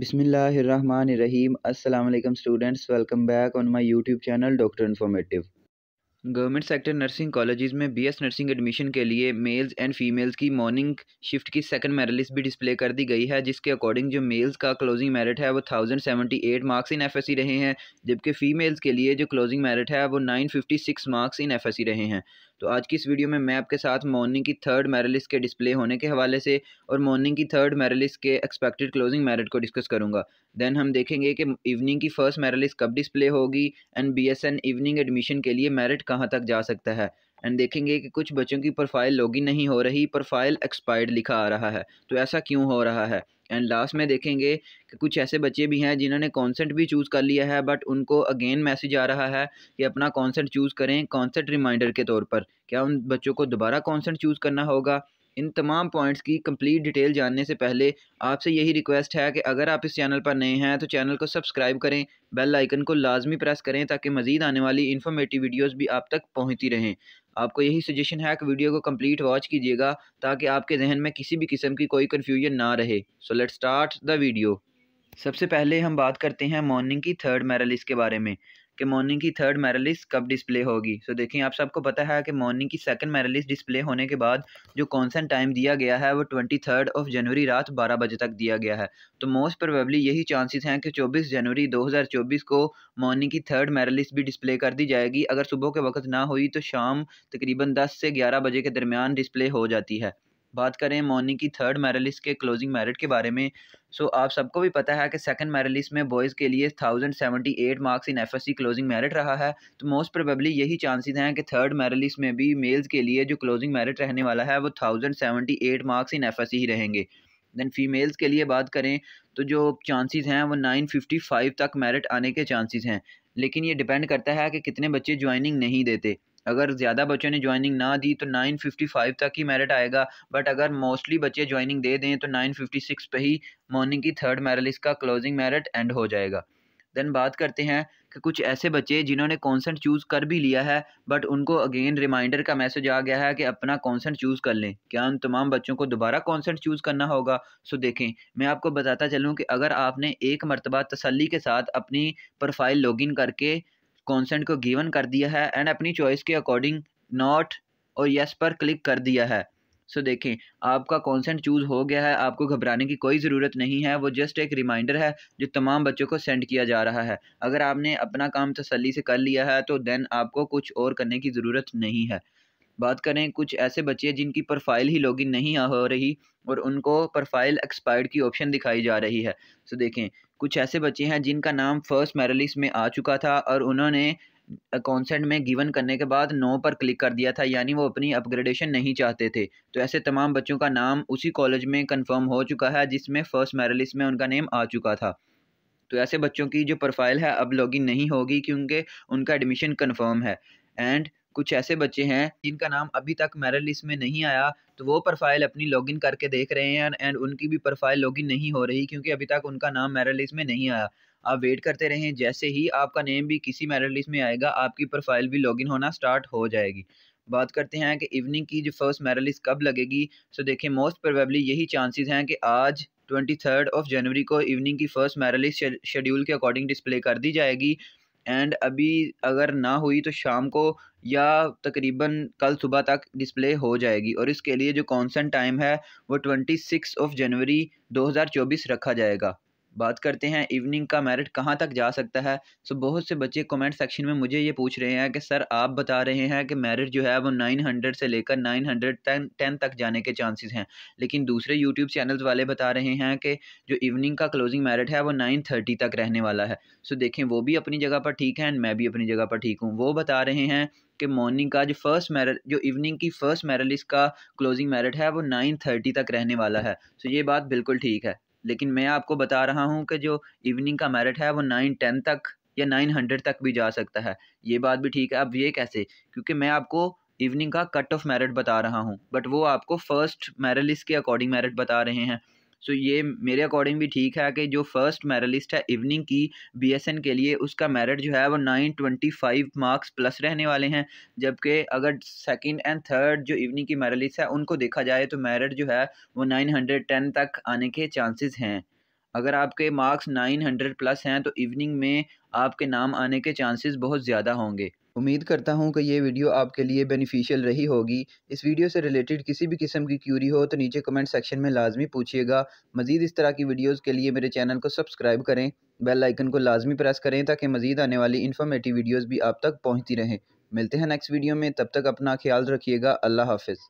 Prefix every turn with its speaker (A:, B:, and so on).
A: बिसमीम अल्लाम students welcome back on my YouTube channel doctor informative government sector nursing colleges में BS nursing admission के लिए males and females की morning shift की सेकंड मेरिट लिस्ट भी डिस्प्ले कर दी गई है जिसके अकॉर्डिंग जो मेल्स का क्लोजिंग मेरिट है वो thousand seventy eight marks in F रहे हैं जबकि फीमेल्स के लिए जो क्लोजिंग मेरिट है वो nine fifty six marks in F रहे हैं तो आज की इस वीडियो में मैं आपके साथ मॉर्निंग की थर्ड मेरलिस के डिस्प्ले होने के हवाले से और मॉर्निंग की थर्ड मैरलिस के एक्सपेक्टेड क्लोजिंग मेरिट को डिस्कस करूंगा देन हम देखेंगे कि इवनिंग की फर्स्ट मैरलिस कब डिस्प्ले होगी and B S N evening admission के लिए मेरिट कहाँ तक जा सकता है एंड देखेंगे कि कुछ बच्चों की प्रोफाइल लॉगिन नहीं हो रही प्रोफाइल एक्सपायर्ड लिखा आ रहा है तो ऐसा क्यों हो रहा है एंड लास्ट में देखेंगे कि कुछ ऐसे बच्चे भी हैं जिन्होंने कॉन्सेंट भी चूज़ कर लिया है बट उनको अगेन मैसेज आ रहा है कि अपना कॉन्सेंट चूज़ करें कॉन्सेंट रिमाइंडर के तौर पर क्या उन बच्चों को दोबारा कॉन्सेंट चूज़ करना होगा इन तमाम पॉइंट्स की कंप्लीट डिटेल जानने से पहले आपसे यही रिक्वेस्ट है कि अगर आप इस चैनल पर नए हैं तो चैनल को सब्सक्राइब करें बेल आइकन को लाजमी प्रेस करें ताकि मजीद आने वाली इन्फॉर्मेटिव वीडियोज़ भी आप तक पहुँचती रहें आपको यही सजेशन है कि वीडियो को कम्प्लीट वॉच कीजिएगा ताकि आपके जहन में किसी भी किस्म की कोई कन्फ्यूजन ना रहे so let start the video सबसे पहले हम बात करते हैं मॉर्निंग की थर्ड मैरालिस के बारे में कि मॉर्निंग की थर्ड मेरालिस कब डिस्प्ले होगी सो so, देखिए आप सबको पता है कि मॉर्निंग की सेकंड मेरालिस डिस्प्ले होने के बाद जो कॉन्सन टाइम दिया गया है वो ट्वेंटी थर्ड ऑफ जनवरी रात बारह बजे तक दिया गया है तो मोस्ट प्रोबेबली यही चांसेस हैं कि चौबीस जनवरी दो हज़ार चौबीस को मॉर्निंग की थर्ड मेरालिस भी डिस्प्ले कर दी जाएगी अगर सुबह के वक्त ना हुई तो शाम तकरीबन दस से ग्यारह बजे के दरमियान डिस्प्ले हो जाती है बात करें मॉर्निंग की थर्ड मैरलिस के क्लोजिंग मेरिट के बारे में सो so, आप सबको भी पता है कि सेकंड मैरलिस में बॉयज़ के लिए thousand seventy eight marks in F S C closing merit रहा है तो मोस्ट प्रोबेबली यही चांसेस हैं कि थर्ड मेरालिस्ट में भी मेल्स के लिए जो क्लोजिंग मेरिट रहने वाला है वो thousand seventy eight marks in F S C ही रहेंगे दैन फीमेल्स के लिए बात करें तो जो चांसेस हैं वो नाइन फिफ्टी फाइव तक मेरिट आने के चांसिस हैं लेकिन ये डिपेंड करता है कि कितने बच्चे ज्वाइनिंग नहीं देते अगर ज़्यादा बच्चों ने ज्वाइनिंग ना दी तो 955 तक ही मेरिट आएगा बट अगर मोस्टली बच्चे ज्वाइनिंग दे दें तो 956 पे ही मॉर्निंग की थर्ड मेरल इसका क्लोजिंग मेरिट एंड हो जाएगा देन बात करते हैं कि कुछ ऐसे बच्चे जिन्होंने कॉन्सेंट चूज़ कर भी लिया है बट उनको अगेन रिमाइंडर का मैसेज आ गया है कि अपना कॉन्सेंट चूज़ कर लें क्या उन तमाम बच्चों को दोबारा कॉन्सेंट चूज़ करना होगा सो देखें मैं आपको बताता चलूँ कि अगर आपने एक मरतबा तसली के साथ अपनी प्रोफाइल लॉगिन करके कॉन्सेंट को गिवन कर दिया है एंड अपनी चॉइस के अकॉर्डिंग नॉट और यस पर क्लिक कर दिया है सो so, देखें आपका कॉन्सेंट चूज़ हो गया है आपको घबराने की कोई ज़रूरत नहीं है वो जस्ट एक रिमाइंडर है जो तमाम बच्चों को सेंड किया जा रहा है अगर आपने अपना काम तसली से कर लिया है तो देन आपको कुछ और करने की ज़रूरत नहीं है बात करें कुछ ऐसे बच्चे जिनकी प्रोफाइल ही लॉगिन नहीं हो रही और उनको प्रोफाइल एक्सपायर्ड की ऑप्शन दिखाई जा रही है सो तो देखें कुछ ऐसे बच्चे हैं जिनका नाम फर्स्ट मेरलिस्ट में आ चुका था और उन्होंने कॉन्सेंट में गिवन करने के बाद नो पर क्लिक कर दिया था यानी वो अपनी अपग्रेडेशन नहीं चाहते थे तो ऐसे तमाम बच्चों का नाम उसी कॉलेज में कन्फर्म हो चुका है जिसमें फ़र्स्ट मेरलिस्ट में उनका नेम आ चुका था तो ऐसे बच्चों की जो प्रोफाइल है अब लॉगिन नहीं होगी क्योंकि उनका एडमिशन कन्फर्म है एंड कुछ ऐसे बच्चे हैं जिनका नाम अभी तक मेरिट लिस्ट में नहीं आया तो वो प्रोफाइल अपनी लॉगिन करके देख रहे हैं एंड उनकी भी प्रोफाइल लॉगिन नहीं हो रही क्योंकि अभी तक उनका नाम मेरिट लिस्ट में नहीं आया आप वेट करते रहें जैसे ही आपका नेम भी किसी मेरिट लिस्ट में आएगा आपकी प्रोफाइल भी लॉगिन होना स्टार्ट हो जाएगी बात करते हैं कि इवनिंग की जो फर्स्ट मेरिट लिस्ट कब लगेगी सो देखें मोस्ट प्रोबेबली यही चांसेस हैं कि आज ट्वेंटी थर्ड ऑफ जनवरी को इवनिंग की फ़र्स्ट मेरिट लिस्ट शेड्यूल के अकॉर्डिंग डिस्प्ले कर दी जाएगी एंड अभी अगर ना हुई तो शाम को या तकरीबन कल सुबह तक डिस्प्ले हो जाएगी और इसके लिए जो कॉन्सेंट टाइम है वो ट्वेंटी सिक्स ऑफ जनवरी 2024 रखा जाएगा बात करते हैं इवनिंग का मेरिट कहाँ तक जा सकता है सो बहुत से बच्चे कमेंट सेक्शन में मुझे ये पूछ रहे हैं कि सर आप बता रहे हैं कि मेरिट जो है वो 900 से लेकर 910 तक जाने के चांसेस हैं लेकिन दूसरे यूट्यूब चैनल्स वाले बता रहे हैं कि जो इवनिंग का क्लोजिंग मेरिट है वो 930 तक रहने वाला है सो देखें वो भी अपनी जगह पर ठीक है एंड मैं भी अपनी जगह पर ठीक हूँ वो बता रहे हैं कि मॉर्निंग का जो फर्स्ट मैर जो इवनिंग की फ़र्स्ट मेरल का क्लोजिंग मेरिट है वो नाइन थर्टी तक रहने वाला है सो ये बात बिल्कुल ठीक है लेकिन मैं आपको बता रहा हूँ कि जो इवनिंग का मेरिट है वो नाइन टेन तक या नाइन हंड्रेड तक भी जा सकता है ये बात भी ठीक है अब ये कैसे क्योंकि मैं आपको इवनिंग का कट ऑफ मेरिट बता रहा हूँ बट वो आपको फर्स्ट मेरिट लिस्ट के अकॉर्डिंग मेरिट बता रहे हैं सो ये मेरे अकॉर्डिंग भी ठीक है कि जो फर्स्ट मेरलिस्ट है इवनिंग की बी के लिए उसका मेरिट जो है वो nine twenty five marks plus रहने वाले हैं जबकि अगर सेकेंड एंड थर्ड जो इवनिंग की मेरलिस्ट है उनको देखा जाए तो मेरिट जो है वो नाइन हंड्रेड टेन तक आने के चांसेस हैं अगर आपके मार्क्स नाइन हंड्रेड प्लस हैं तो इवनिंग में आपके नाम आने के चांसेस बहुत ज़्यादा होंगे उम्मीद करता हूँ कि ये वीडियो आपके लिए बेनिफिशियल रही होगी इस वीडियो से रिलेटेड किसी भी किस्म की क्यूरी हो तो नीचे कमेंट सेक्शन में लाजमी पूछिएगा मज़ीद इस तरह की वीडियोज़ के लिए मेरे चैनल को सब्सक्राइब करें बेल आइकन को लाजमी प्रेस करें ताकि मज़ीद आने वाली इन्फॉर्मेटिव वीडियोज़ भी आप तक पहुँचती रहें मिलते हैं नेक्स्ट वीडियो में तब तक अपना ख्याल रखिएगा अल्लाह हाफिज़